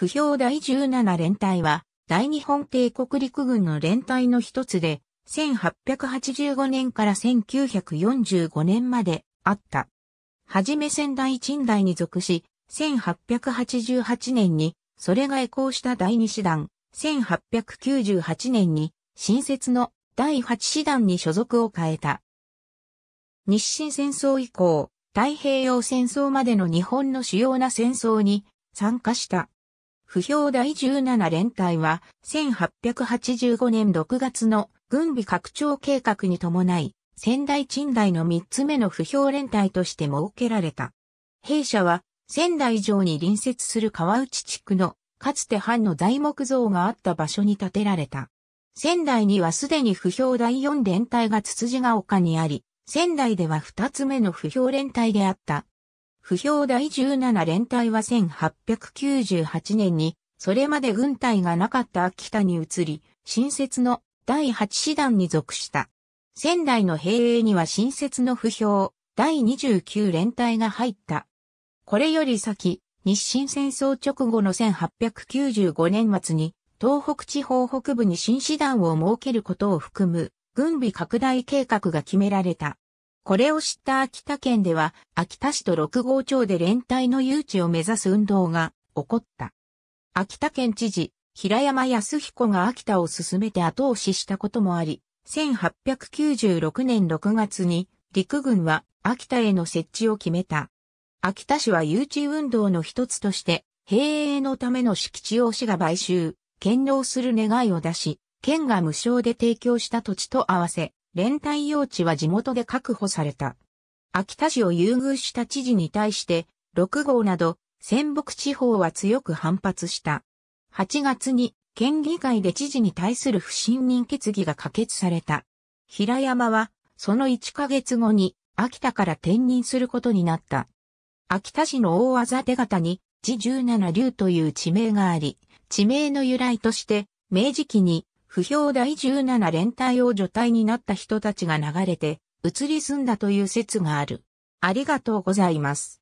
不評第17連隊は、大日本帝国陸軍の連隊の一つで、1885年から1945年まであった。はじめ仙台賃代に属し、1888年に、それが移行した第2師団、1898年に、新設の第8師団に所属を変えた。日清戦争以降、太平洋戦争までの日本の主要な戦争に参加した。不評第17連隊は、1885年6月の軍備拡張計画に伴い、仙台賃代の3つ目の不評連隊として設けられた。弊社は、仙台城に隣接する川内地区の、かつて藩の材木像があった場所に建てられた。仙台にはすでに不評第4連隊がつつじが丘にあり、仙台では2つ目の不評連隊であった不評第17連隊は1898年に、それまで軍隊がなかった秋田に移り、新設の第8師団に属した。仙台の兵営には新設の不評第29連隊が入った。これより先、日清戦争直後の1895年末に、東北地方北部に新師団を設けることを含む、軍備拡大計画が決められた。これを知った秋田県では、秋田市と六号町で連帯の誘致を目指す運動が起こった。秋田県知事、平山康彦が秋田を進めて後押ししたこともあり、1896年6月に陸軍は秋田への設置を決めた。秋田市は誘致運動の一つとして、平営のための敷地を市が買収、兼納する願いを出し、県が無償で提供した土地と合わせ、連帯用地は地元で確保された。秋田市を優遇した知事に対して、6号など、仙北地方は強く反発した。8月に、県議会で知事に対する不信任決議が可決された。平山は、その1ヶ月後に、秋田から転任することになった。秋田市の大技手形に、地17流という地名があり、地名の由来として、明治期に不評第17連隊を除隊になった人たちが流れて、移り住んだという説がある。ありがとうございます。